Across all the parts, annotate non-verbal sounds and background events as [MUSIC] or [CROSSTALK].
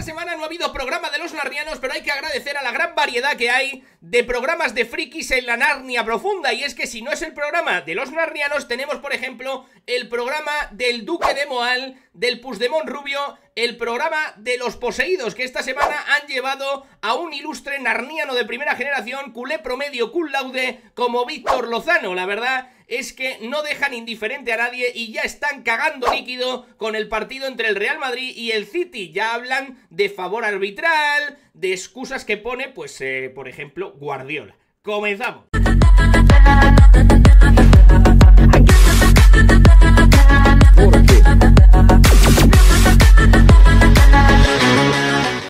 esta semana no ha habido programa de los narnianos, pero hay que agradecer a la gran variedad que hay de programas de frikis en la Narnia profunda. Y es que si no es el programa de los narnianos, tenemos, por ejemplo, el programa del Duque de Moal, del Pusdemón Rubio, el programa de los poseídos, que esta semana han llevado a un ilustre narniano de primera generación, culé promedio, cul laude, como Víctor Lozano. La verdad es que no dejan indiferente a nadie y ya están cagando líquido con el partido entre el Real Madrid y el City. Ya hablan de favor arbitral, de excusas que pone, pues, eh, por ejemplo, Guardiola. Comenzamos.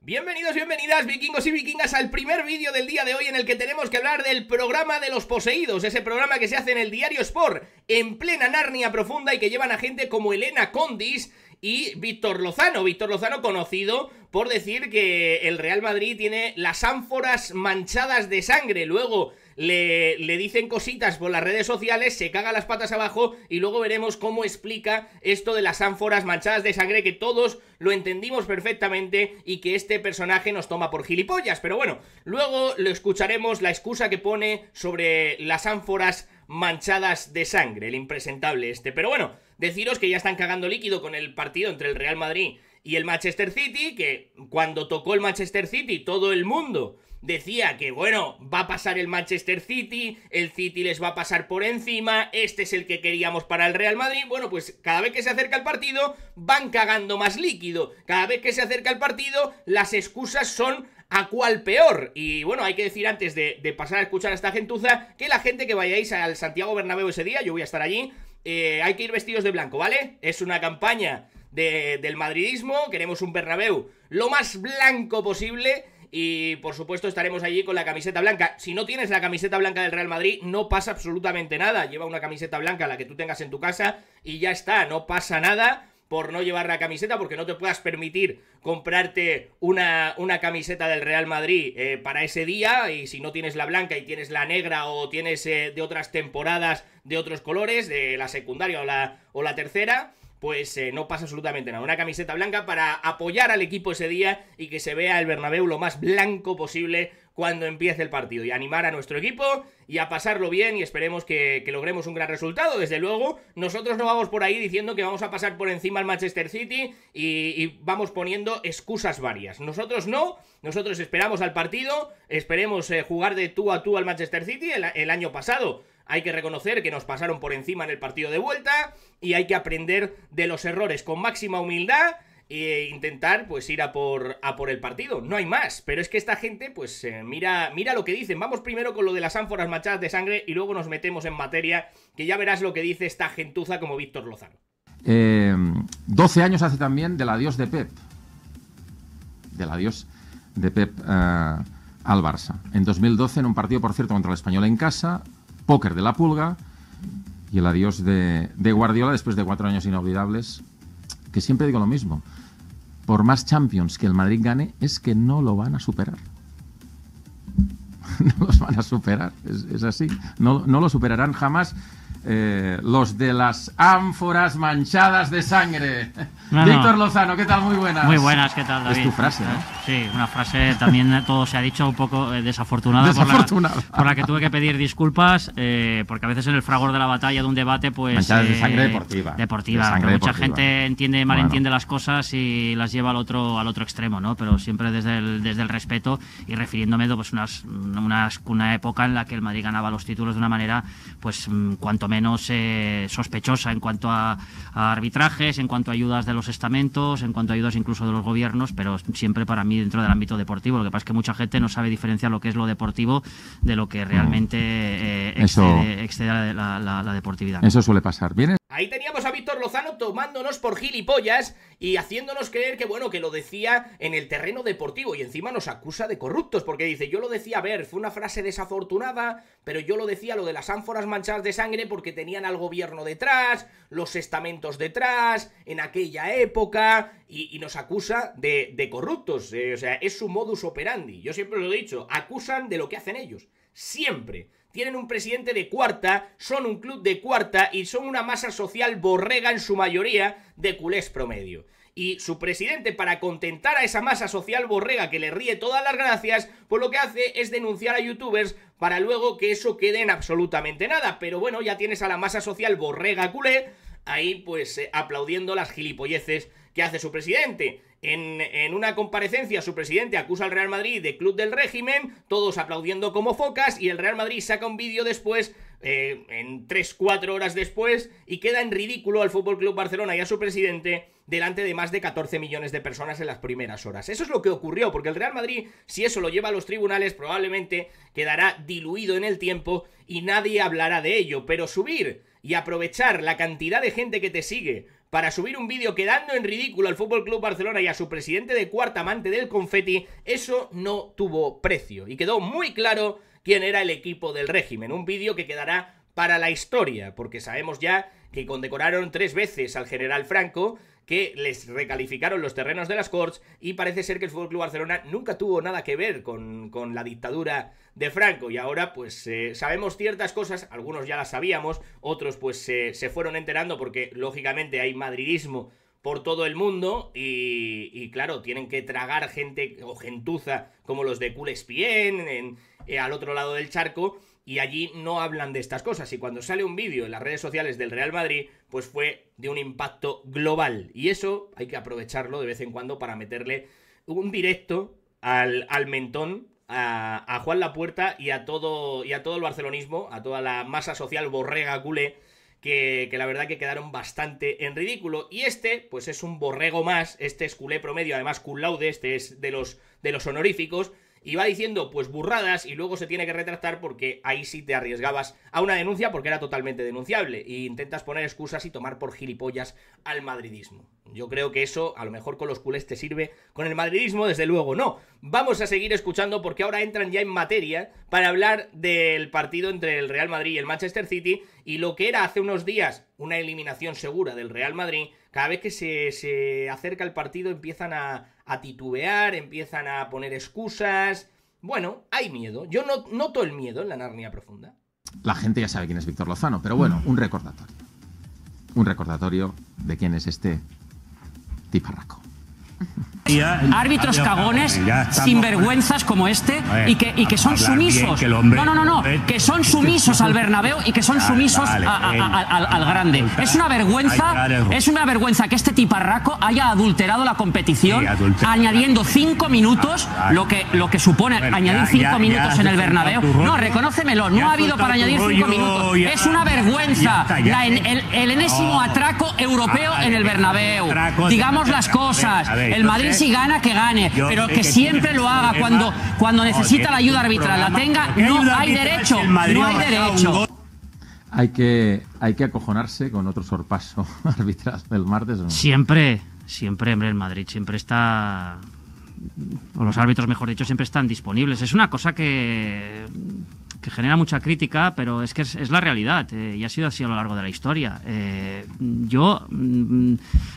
Bienvenidos, bienvenidas, vikingos y vikingos el primer vídeo del día de hoy en el que tenemos que hablar del programa de los poseídos, ese programa que se hace en el diario Sport, en plena Narnia profunda y que llevan a gente como Elena Condis y Víctor Lozano, Víctor Lozano conocido por decir que el Real Madrid tiene las ánforas manchadas de sangre, luego le, dicen cositas por las redes sociales, se caga las patas abajo y luego veremos cómo explica esto de las ánforas manchadas de sangre que todos lo entendimos perfectamente y que este personaje nos toma por gilipollas. Pero bueno, luego lo escucharemos la excusa que pone sobre las ánforas manchadas de sangre, el impresentable este. Pero bueno, deciros que ya están cagando líquido con el partido entre el Real Madrid y el Manchester City, que cuando tocó el Manchester City todo el mundo decía que, bueno, va a pasar el Manchester City, el City les va a pasar por encima, este es el que queríamos para el Real Madrid, bueno, pues cada vez que se acerca el partido van cagando más líquido, cada vez que se acerca el partido las excusas son a cual peor. Y bueno, hay que decir antes de, pasar a escuchar a esta gentuza que la gente que vayáis al Santiago Bernabéu ese día, yo voy a estar allí, eh, hay que ir vestidos de blanco, ¿vale? Es una campaña del madridismo, queremos un Bernabéu lo más blanco posible. Y por supuesto estaremos allí con la camiseta blanca. Si no tienes la camiseta blanca del Real Madrid, no pasa absolutamente nada. Lleva una camiseta blanca, la que tú tengas en tu casa, y ya está, no pasa nada por no llevar la camiseta, porque no te puedas permitir comprarte una, camiseta del Real Madrid eh, para ese día, y si no tienes la blanca y tienes la negra o tienes eh, de otras temporadas de otros colores, de la secundaria o la, o la tercera, pues eh, no pasa absolutamente nada. Una camiseta blanca para apoyar al equipo ese día y que se vea el Bernabéu lo más blanco posible cuando empiece el partido y animar a nuestro equipo y a pasarlo bien y esperemos que, logremos un gran resultado. Desde luego, nosotros no vamos por ahí diciendo que vamos a pasar por encima al Manchester City y, vamos poniendo excusas varias. Nosotros no, nosotros esperamos al partido, esperemos eh, jugar de tú a tú al Manchester City el año pasado hay que reconocer que nos pasaron por encima en el partido de vuelta y hay que aprender de los errores con máxima humildad e intentar pues ir a por, por el partido. No hay más, pero es que esta gente pues eh, mira, mira lo que dicen. Vamos primero con lo de las ánforas machadas de sangre y luego nos metemos en materia que ya verás lo que dice esta gentuza como Víctor Lozano. 12 em, años hace también del adiós de Pep. Del adiós de Pep eh, al Barça. En 2012, en un partido, por cierto, contra el Español en casa, Póker de la Pulga y el adiós de, Guardiola después de cuatro años inolvidables, que siempre digo lo mismo. Por más Champions que el Madrid gane, es que no lo van a superar [LAUGHS] no los van a superar, es, así. No, lo superarán jamás eh, los de las ánforas manchadas de sangre. Víctor Lozano, ¿qué tal? Muy buenas. Muy buenas, ¿qué tal, David? Es tu frase, ¿eh? Sí, una frase también, todo se ha dicho, un poco eh, desafortunada, Por, la, que tuve que pedir disculpas, eh, porque a veces en el fragor de la batalla, de un debate, pues... de eh, sangre deportiva. Deportiva, mucha gente entiende, malentiende las cosas y las lleva al otro, al otro extremo, ¿no? Pero siempre desde el, desde el respeto y refiriéndome pues unas, unas, una época en la que el Madrid ganaba los títulos de una manera, pues mm, cuanto menos sospechosa en cuanto a, a arbitrajes, en cuanto a ayudas de los estamentos, en cuanto a ayudas incluso de los gobiernos, pero siempre para mí dentro del ámbito deportivo. Lo que pasa es que mucha gente no sabe diferenciar lo que es lo deportivo de lo que realmente eh, excede, la, deportividad. Eso suele pasar. ¿Vienes? Ahí teníamos a Víctor Lozano tomándonos por gilipollas y haciéndonos creer que, bueno, que lo decía en el terreno deportivo y encima nos acusa de corruptos porque dice, yo lo decía, a ver, fue una frase desafortunada, pero yo lo decía lo de las ánforas manchadas de sangre porque tenían al gobierno detrás, los estamentos detrás, en aquella época, y, nos acusa de, corruptos, eh, o sea, es su modus operandi, yo siempre lo he dicho, acusan de lo que hacen ellos siempre. Tienen un presidente de cuarta, son un club de cuarta y son una masa social borrega en su mayoría de culés promedio y su presidente para contentar a esa masa social borrega que le ríe todas las gracias, pues lo que hace es denunciar a youtubers para luego que eso quede en absolutamente nada. Pero bueno, ya tienes a la masa social borrega culé ahí pues eh, aplaudiendo las gilipolleces que hace su presidente. En, una comparecencia, su presidente acusa al Real Madrid de club del régimen, todos aplaudiendo como focas, y el Real Madrid saca un vídeo después, eh, en 3-4 horas después, y queda en ridículo al Fútbol Club Barcelona y a su presidente delante de más de 14 millones de personas en las primeras horas. Eso es lo que ocurrió, porque el Real Madrid, si eso lo lleva a los tribunales, probablemente quedará diluido en el tiempo y nadie hablará de ello, pero subir y aprovechar la cantidad de gente que te sigue para subir un vídeo quedando en ridículo al Fútbol Club Barcelona y a su presidente de cuarta amante del confeti, eso no tuvo precio y quedó muy claro quién era el equipo del régimen. Un vídeo que quedará para la historia, porque sabemos ya que condecoraron tres veces al general Franco, que les recalificaron los terrenos de las Corts y parece ser que el FC Barcelona nunca tuvo nada que ver con, la dictadura de Franco y ahora pues eh, sabemos ciertas cosas, algunos ya las sabíamos, otros pues se fueron enterando porque lógicamente hay madridismo por todo el mundo y, claro, tienen que tragar gente o gentuza como los de Culespien eh, al otro lado del charco y allí no hablan de estas cosas. Y cuando sale un vídeo en las redes sociales del Real Madrid, pues fue de un impacto global. Y eso hay que aprovecharlo de vez en cuando para meterle un directo al, mentón. A, Juan Lapuerta y a todo y a todo el barcelonismo, a toda la masa social borrega culé, que, la verdad que quedaron bastante en ridículo. Y este, pues es un borrego más, este es culé promedio, además cullaude, este es de los, de los honoríficos, y va diciendo pues burradas y luego se tiene que retractar porque ahí sí te arriesgabas a una denuncia porque era totalmente denunciable e intentas poner excusas y tomar por gilipollas al madridismo. Yo creo que eso a lo mejor con los culés te sirve, con el madridismo desde luego no. Vamos a seguir escuchando porque ahora entran ya en materia para hablar del partido entre el Real Madrid y el Manchester City y lo que era hace unos días una eliminación segura del Real Madrid, cada vez que se, se acerca el partido empiezan a a titubear, empiezan a poner excusas. Bueno, hay miedo. Yo no, noto el miedo en la Narnia profunda. La gente ya sabe quién es Víctor Lozano, pero bueno, un recordatorio. Un recordatorio de quién es este tiparraco árbitros cagones cagones, sinvergüenzas como este, y que, y que son sumisos. no, no, no, que son sumisos al Bernabéu y que son [LAUGHS] sumisos al, grande. Es una vergüenza, es una vergüenza que este tiparraco haya adulterado la competición añadiendo cinco minutos, ah, lo que, lo que supone añadir cinco minutos en el Bernabéu. No, reconócemelo, no ha habido para añadir cinco minutos. Es una vergüenza el, enésimo atraco europeo ah, en el Bernabéu. Digamos las cosas, el Madrid si gana, que gane, pero que, siempre lo haga cuando, cuando necesita la ayuda arbitral. La tenga, no hay derecho. No hay derecho. Hay que, hay que acojonarse con otro sorpaso [LAUGHS] arbitral del martes. Siempre, siempre, hombre, el Madrid siempre está o los árbitros, mejor dicho, siempre están disponibles. Es una cosa que que genera mucha crítica, pero es que es, la realidad eh, y ha sido así a lo largo de la historia. Eh, yo mm,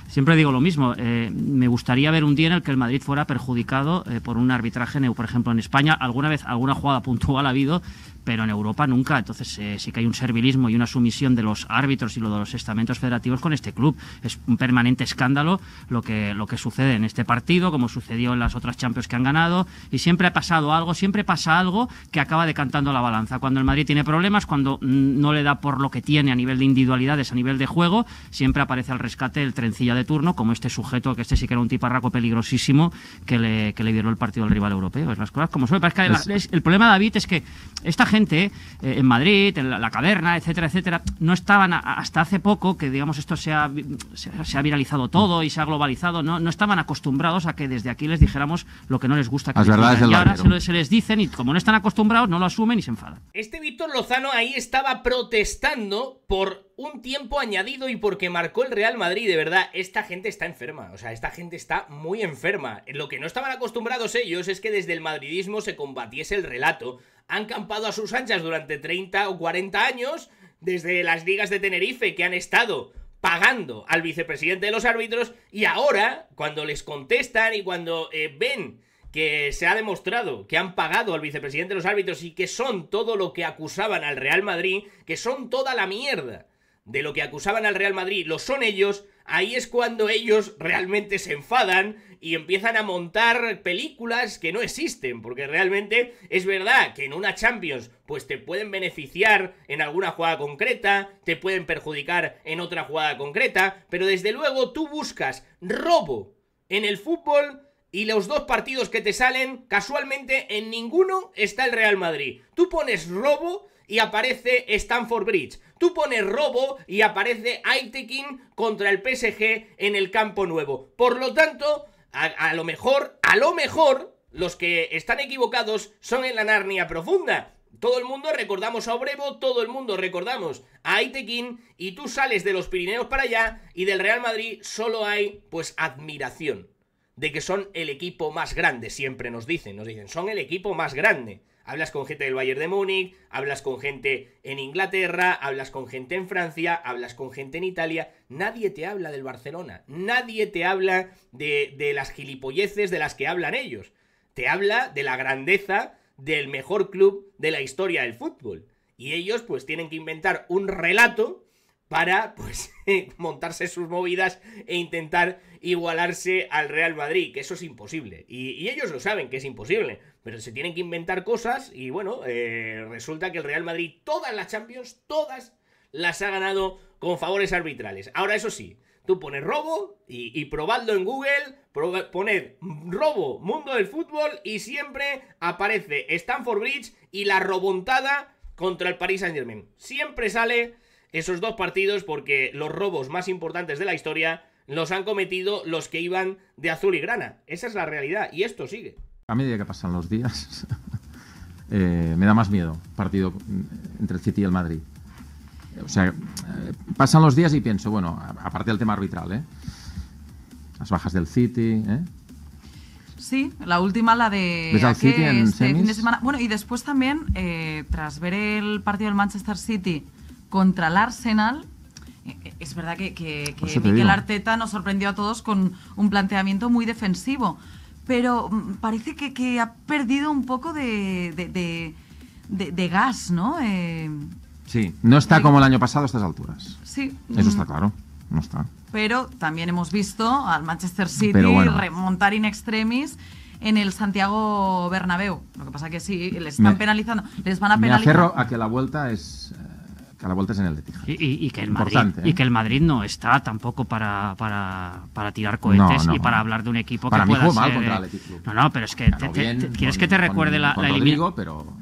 siempre digo lo mismo, eh, me gustaría ver un día en el que el Madrid fuera perjudicado por un arbitraje, por ejemplo, en España. Alguna vez, alguna jugada puntual ha habido, pero en Europa nunca. Entonces eh, sí que hay un servilismo y una sumisión de los árbitros y lo de los estamentos federativos con este club. Es un permanente escándalo lo que, lo que sucede en este partido, como sucedió en las otras Champions que han ganado, y siempre ha pasado algo, siempre pasa algo que acaba decantando la balanza. Cuando el Madrid tiene problemas, cuando mm, no le da por lo que tiene a nivel de individualidades, a nivel de juego, siempre aparece al rescate el trencilla de turno, como este sujeto, que este sí que era un tiparraco peligrosísimo, que le, que violó el partido al rival europeo. Es las cosas como son. el problema, David, es que esta gente eh, en Madrid, en la, caverna, etcétera, etcétera, no estaban hasta hace poco, que digamos esto se ha, se, ha, viralizado todo y se ha globalizado, no, no estaban acostumbrados a que desde aquí les dijéramos lo que no les gusta que ahora se, se, les dicen y como no están acostumbrados no lo asumen y se enfadan. Este Víctor Lozano ahí estaba protestando por un tiempo añadido y porque marcó el Real Madrid, de verdad, esta gente está enferma, o sea, esta gente está muy enferma. Lo que no estaban acostumbrados ellos es que desde el madridismo se combatiese el relato han campado a sus anchas durante 30 o 40 años, desde las ligas de Tenerife que han estado pagando al vicepresidente de los árbitros y ahora, cuando les contestan y cuando eh, ven que se ha demostrado que han pagado al vicepresidente de los árbitros y que son todo lo que acusaban al Real Madrid, que son toda la mierda de lo que acusaban al Real Madrid, lo son ellos, ahí es cuando ellos realmente se enfadan y empiezan a montar películas que no existen, porque realmente es verdad que en una Champions pues te pueden beneficiar en alguna jugada concreta, te pueden perjudicar en otra jugada concreta, pero desde luego tú buscas robo en el fútbol y los dos partidos que te salen, casualmente en ninguno está el Real Madrid. Tú pones robo y aparece Stanford Bridge. Tú pones robo y aparece Aitekin contra el PSG en el campo nuevo. Por lo tanto, a, lo mejor, a lo mejor, los que están equivocados son en la Narnia profunda. Todo el mundo recordamos a Obrevo, todo el mundo recordamos a Aitekin y tú sales de los Pirineos para allá y del Real Madrid solo hay pues admiración de que son el equipo más grande, siempre nos dicen, nos dicen, son el equipo más grande. Hablas con gente del Bayern de Múnich, hablas con gente en Inglaterra, hablas con gente en Francia, hablas con gente en Italia. Nadie te habla del Barcelona, nadie te habla de, las gilipolleces de las que hablan ellos. Te habla de la grandeza del mejor club de la historia del fútbol. Y ellos pues tienen que inventar un relato para pues [LAUGHS] montarse sus movidas e intentar igualarse al Real Madrid, que eso es imposible. Y, ellos lo saben que es imposible, pero se tienen que inventar cosas y bueno, eh, resulta que el Real Madrid todas las Champions, todas las ha ganado con favores arbitrales. Ahora eso sí, tú pones robo y, probando probadlo en Google, poned robo, mundo del fútbol y siempre aparece Stanford Bridge y la robontada contra el Paris Saint Germain. Siempre sale esos dos partidos porque los robos más importantes de la historia los han cometido los que iban de azul y grana. Esa es la realidad y esto sigue. A medida que pasan los días, [LAUGHS] eh, me da más miedo partido entre el City y el Madrid. O sea, eh, pasan los días y pienso, bueno, aparte del tema arbitral, ¿eh? Las bajas del City, ¿eh? Sí, la última, la de City este Bueno, y después también, eh, tras ver el partido del Manchester City contra el Arsenal. Eh, eh, es verdad que, que, pues Arteta nos sorprendió a todos con un planteamiento muy defensivo, pero mm, parece que, ha perdido un poco de, de, gas, ¿no? Eh, sí, no está como el año pasado a estas alturas. Sí. Eso está mm. claro, no está. Pero también hemos visto al Manchester City remontar in extremis en el Santiago Bernabéu. Lo que pasa que sí, les están penalizando. Les van a penalizar. Me aferro a que la vuelta es que la vuelta es en el Y, y, ¿eh? que, el Madrid, no está tampoco para, para, tirar cohetes y para hablar de un equipo que pueda eh, No, no, pero es que quieres que te recuerde la,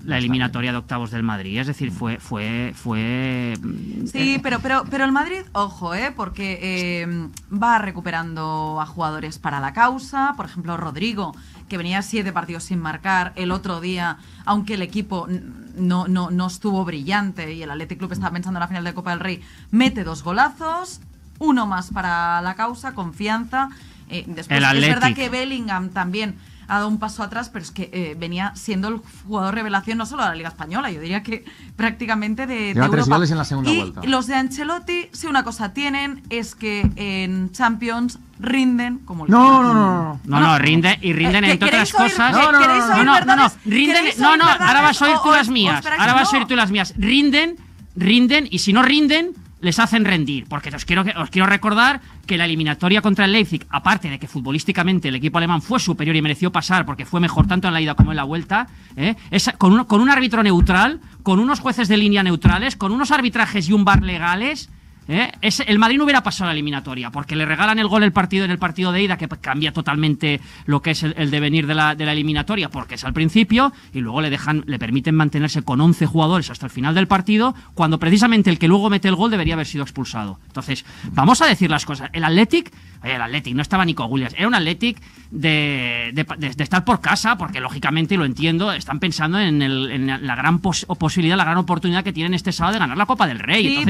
eliminatoria de octavos del Madrid, es decir, mm. fue fue fue mm, Sí, eh, pero pero pero el Madrid, ojo, eh, porque va recuperando a jugadores para la causa, por ejemplo, Rodrigo que venía siete partidos sin marcar el otro día, aunque el equipo no, no, estuvo brillante y el Athletic Club pensando en la final de Copa del Rey, mete dos golazos, uno más para la causa, confianza. Eh, después, es verdad que Bellingham también ha dado un paso atrás, pero es que eh, venía siendo el jugador revelación no solo de la Liga Española, yo diría que prácticamente de, de tres goles en la segunda y Los de Ancelotti, si una cosa tienen, es que en Champions rinden como el no, no, no, no, no, no, rinden y rinden eh, en otras cosas. No, no, no, no, no, rinden, no, no, ahora vas a oír tú las mías, ahora vas a oír tú las mías, rinden rinden y si no rinden, les hacen rendir. Porque os quiero, os quiero recordar que la eliminatoria contra el Leipzig, aparte de que futbolísticamente el equipo alemán fue superior y mereció pasar porque fue mejor tanto en la ida como en la vuelta, ¿eh? con, con un árbitro neutral, con unos jueces de línea neutrales, con unos arbitrajes y un bar legales ¿Eh? el Madrid no hubiera pasado la eliminatoria porque le regalan el gol el partido en el partido de ida que pues, cambia totalmente lo que es el, devenir de la, eliminatoria porque es al principio y luego le dejan le permiten mantenerse con 11 jugadores hasta el final del partido cuando precisamente el que luego mete el gol debería haber sido expulsado entonces vamos a decir las cosas el Athletic el Athletic no estaba Nico Williams era un Athletic de, estar por casa porque lógicamente lo entiendo están pensando en, la gran posibilidad la gran oportunidad que tienen este sábado de ganar la Copa del Rey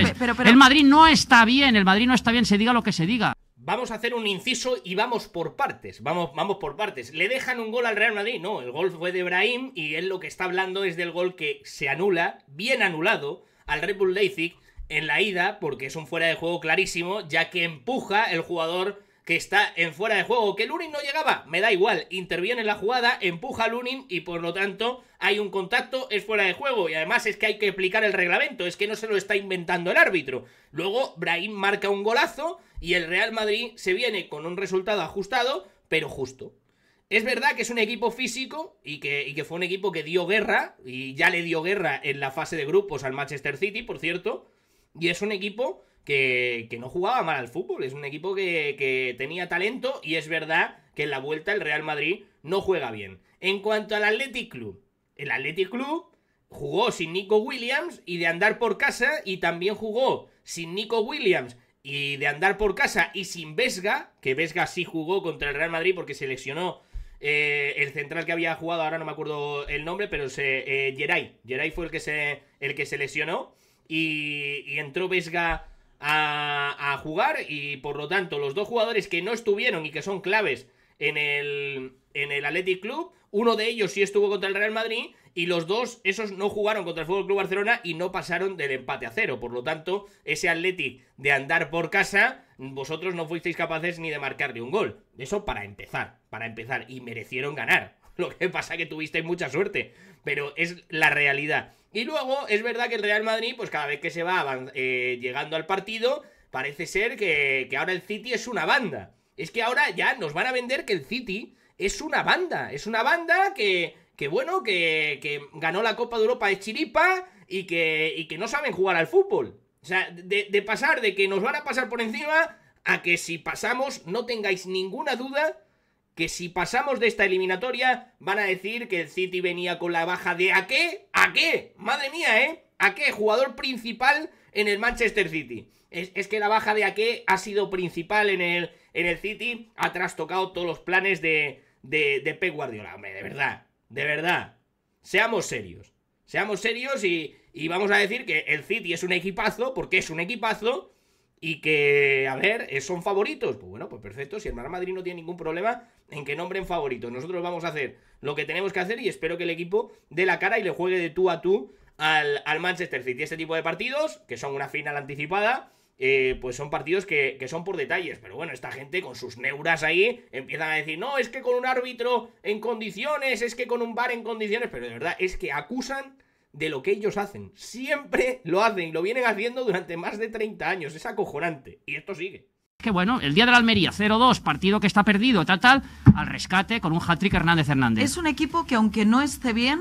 el Madrid no está bien, el Madrid no está bien, se diga lo que se diga. Vamos a hacer un inciso y vamos por partes. Vamos, vamos por partes. ¿Le dejan un gol al Real Madrid? No, el gol fue de Ibrahim y él lo que está hablando es del gol que se anula, bien anulado, al Red Bull Leipzig en la ida, porque es un fuera de juego clarísimo, ya que empuja el jugador que está en fuera de juego, que Lunin no llegaba, me da igual, interviene en la jugada, empuja a Lunin y por lo tanto hay un contacto, es fuera de juego y además es que hay que explicar el reglamento, es que no se lo está inventando el árbitro. Luego Brahim marca un golazo y el Real Madrid se viene con un resultado ajustado, pero justo. Es verdad que es un equipo físico y que, y que fue un equipo que dio guerra y ya le dio guerra en la fase de grupos al Manchester City, por cierto, y es un equipo que, no jugaba mal al fútbol. Es un equipo que, tenía talento y es verdad que en la vuelta el Real Madrid no juega bien. En cuanto al Athletic Club, el Athletic Club jugó sin Nico Williams y de andar por casa y también jugó sin Nico Williams y de andar por casa y sin Vesga, que Vesga sí jugó contra el Real Madrid porque se lesionó eh, el central que había jugado, ahora no me acuerdo el nombre, pero se, eh, Geray. fue el que se, el que se lesionó y, y entró Vesga a, jugar y por lo tanto los dos jugadores que no estuvieron y que son claves en el, en el Athletic Club. Uno de ellos sí estuvo contra el Real Madrid y los dos, esos no jugaron contra el Fútbol Club Barcelona y no pasaron del empate a cero. Por lo tanto, ese Athletic de andar por casa, vosotros no fuisteis capaces ni de marcarle un gol. Eso para empezar, para empezar. Y merecieron ganar. [LAUGHS] Lo que pasa es que tuviste mucha suerte, pero es la realidad. Y luego es verdad que el Real Madrid, pues cada vez que se va eh, llegando al partido, parece ser que, ahora el City es una banda. Es que ahora ya nos van a vender que el City es una banda. Es una banda que, que bueno, que, que, ganó la Copa de Europa de Chiripa y que, y que no saben jugar al fútbol. O sea, de pasar de que nos van a pasar por encima a que si pasamos no tengáis ninguna duda que si pasamos de esta eliminatoria van a decir que el City venía con la baja de ¿a qué? ¿a qué? Madre mía, ¿eh? ¿a qué? Jugador principal en el Manchester City. Es, que la baja de a qué ha sido principal en el, en el City, ha trastocado todos los planes de, de, de Guardiola. Hombre, de verdad, de verdad. Seamos serios. Seamos serios y, y vamos a decir que el City es un equipazo, porque es un equipazo, y que, a ver, son favoritos. Pues bueno, pues perfecto, si el Real Madrid no tiene ningún problema en que nombren favoritos. Nosotros vamos a hacer lo que tenemos que hacer y espero que el equipo dé la cara y le juegue de tú a tú al, Manchester City. Este tipo de partidos, que son una final anticipada, eh, pues son partidos que, que, son por detalles. Pero bueno, esta gente con sus neuras ahí empiezan a decir, no, es que con un árbitro en condiciones, es que con un bar en condiciones, pero de verdad es que acusan de lo que ellos hacen. Siempre lo hacen y lo vienen haciendo durante más de 30 años. Es acojonante. Y esto sigue. Que bueno, el día de la Almería, 0-2, partido que está perdido, tal, tal, al rescate con un hat-trick Hernández Hernández. Es un equipo que, aunque no esté bien,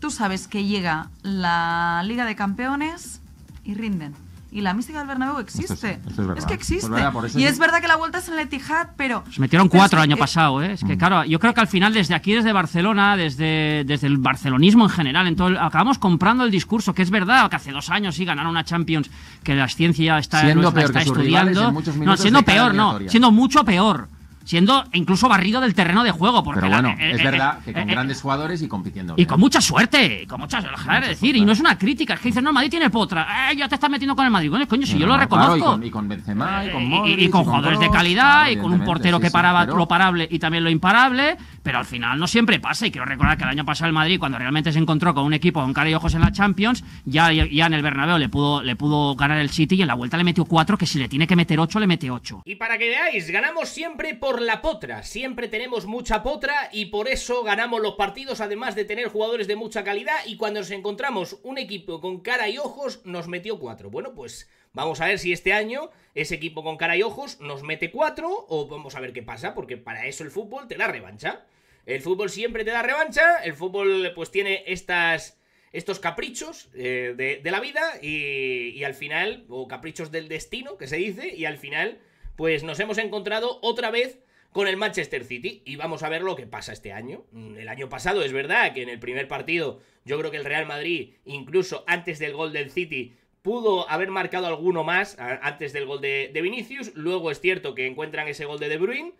tú sabes que llega la Liga de Campeones y rinden y la mística del Bernabéu existe. es, que pues existe. y es verdad que la vuelta es en el pero... Se metieron cuatro el año eh, pasado, ¿eh? Es que, mm. claro, yo creo que al final desde aquí, desde Barcelona, desde, desde el barcelonismo en general, en acabamos comprando el discurso, que es verdad que hace dos años sí ganaron una Champions, que la ciencia está, está estudiando. No, siendo peor, no, siendo mucho peor siendo incluso barrido del terreno de juego. Porque Pero bueno, eh, es eh, verdad eh, que con grandes jugadores y compitiendo. Y con mucha suerte, con con mucha decir, suerte. y no es una crítica, es que dices, no, Madrid tiene potra, ya te estás metiendo con el Madrid. Bueno, coño, si yo lo reconozco. Y con, y, Benzema, y con y, con jugadores de calidad, y con un portero que paraba lo parable y también lo imparable, pero al final no siempre pasa. Y quiero recordar que el año pasado el Madrid, cuando realmente se encontró con un equipo con cara y ojos en la Champions, ya, ya en el Bernabéu le pudo, le pudo ganar el City y en la vuelta le metió 4, que si le tiene que meter 8, le mete 8. Y para que veáis, ganamos siempre por la potra. Siempre tenemos mucha potra y por eso ganamos los partidos, además de tener jugadores de mucha calidad. Y cuando nos encontramos un equipo con cara y ojos, nos metió 4. Bueno, pues... Vamos a ver si este año ese equipo con cara y ojos nos mete cuatro o vamos a ver qué pasa, porque para eso el fútbol te da revancha. El fútbol siempre te da revancha, el fútbol pues tiene estas estos caprichos eh, de, la vida y, y, al final, o caprichos del destino, que se dice, y al final, pues nos hemos encontrado otra vez con el Manchester City y vamos a ver lo que pasa este año. Mm, el año pasado es verdad que en el primer partido yo creo que el Real Madrid, incluso antes del gol del City, pudo haber marcado alguno más antes del gol de, Vinicius. Luego es cierto que encuentran ese gol de De Bruyne.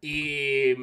Y,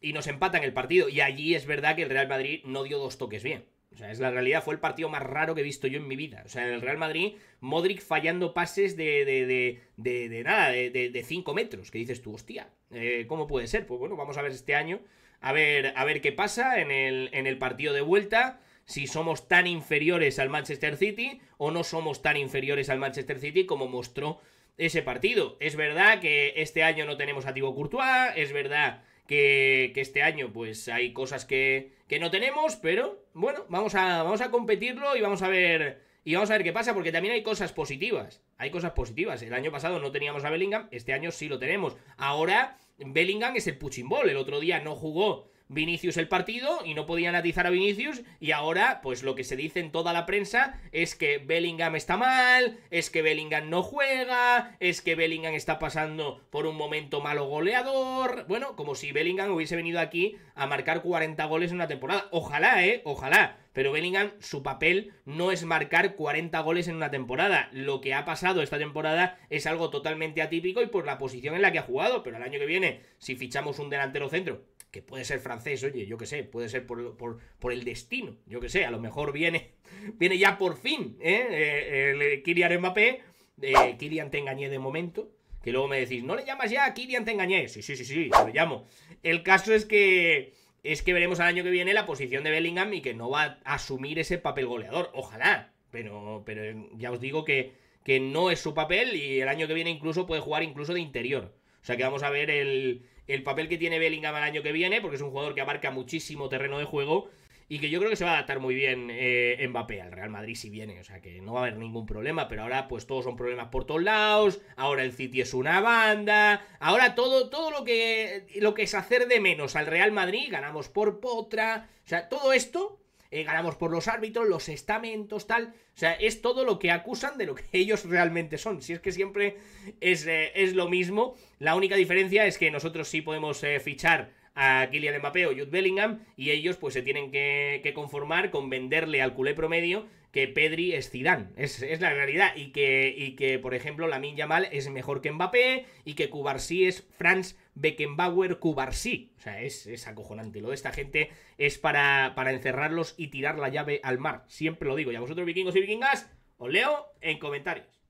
y, nos empatan el partido. Y allí es verdad que el Real Madrid no dio dos toques bien. O sea, es la realidad, fue el partido más raro que he visto yo en mi vida. O sea, en el Real Madrid, Modric fallando pases de, de, de, de, nada, de 5 metros. Que dices tú, hostia, eh, ¿cómo puede ser? Pues bueno, vamos a ver este año, a ver, a ver qué pasa en el, en el partido de vuelta si somos tan inferiores al Manchester City o no somos tan inferiores al Manchester City como mostró ese partido. Es verdad que este año no tenemos a Thibaut Courtois, es verdad que, este año pues hay cosas que, que no tenemos, pero bueno, vamos a, vamos a competirlo y vamos a ver... Y vamos a ver qué pasa, porque también hay cosas positivas. Hay cosas positivas. El año pasado no teníamos a Bellingham, este año sí lo tenemos. Ahora, Bellingham es el Puchimbol. El otro día no jugó Vinicius el partido y no podían atizar a Vinicius y ahora pues lo que se dice en toda la prensa es que Bellingham está mal, es que Bellingham no juega, es que Bellingham está pasando por un momento malo goleador, bueno, como si Bellingham hubiese venido aquí a marcar 40 goles en una temporada, ojalá, eh, ojalá, pero Bellingham, su papel no es marcar 40 goles en una temporada. Lo que ha pasado esta temporada es algo totalmente atípico y por la posición en la que ha jugado. Pero el año que viene, si fichamos un delantero centro que puede ser francés, oye, yo qué sé, puede ser por, el destino, yo qué sé, a lo mejor viene, [LAUGHS] viene ya por fin, ¿eh? eh, eh Kylian Mbappé, eh, Kylian te engañé de momento, que luego me decís, no le llamas ya a Kylian te engañé, sí, sí, sí, sí, lo llamo. El caso es que es que veremos al año que viene la posición de Bellingham y que no va a asumir ese papel goleador, ojalá, pero, pero ya os digo que, que no es su papel y el año que viene incluso puede jugar incluso de interior. O sea que vamos a ver el, el papel que tiene Bellingham el año que viene, porque es un jugador que abarca muchísimo terreno de juego y que yo creo que se va a adaptar muy bien en eh, Mbappé al Real Madrid si viene, o sea que no va a haber ningún problema, pero ahora pues todos son problemas por todos lados, ahora el City es una banda, ahora todo, todo lo, que, lo que es hacer de menos al Real Madrid, ganamos por potra, o sea, todo esto eh, ganamos por los árbitros, los estamentos, tal. O sea, es todo lo que acusan de lo que [LAUGHS] ellos realmente son. Si es que siempre eh, es, lo mismo. La única diferencia es que nosotros sí podemos eh, fichar a Kylian Mbappé o Jude Bellingham y ellos pues se tienen que, que conformar con venderle al culé promedio que Pedri es Zidane, es, la realidad, y que, y que, por ejemplo, Lamin mal es mejor que Mbappé, y que Cubarsí es Franz Beckenbauer Cubarsí. O sea, es, acojonante. Lo de esta gente es para, para encerrarlos y tirar la llave al mar. Siempre lo digo. Y a vosotros, vikingos y vikingas, os leo en comentarios.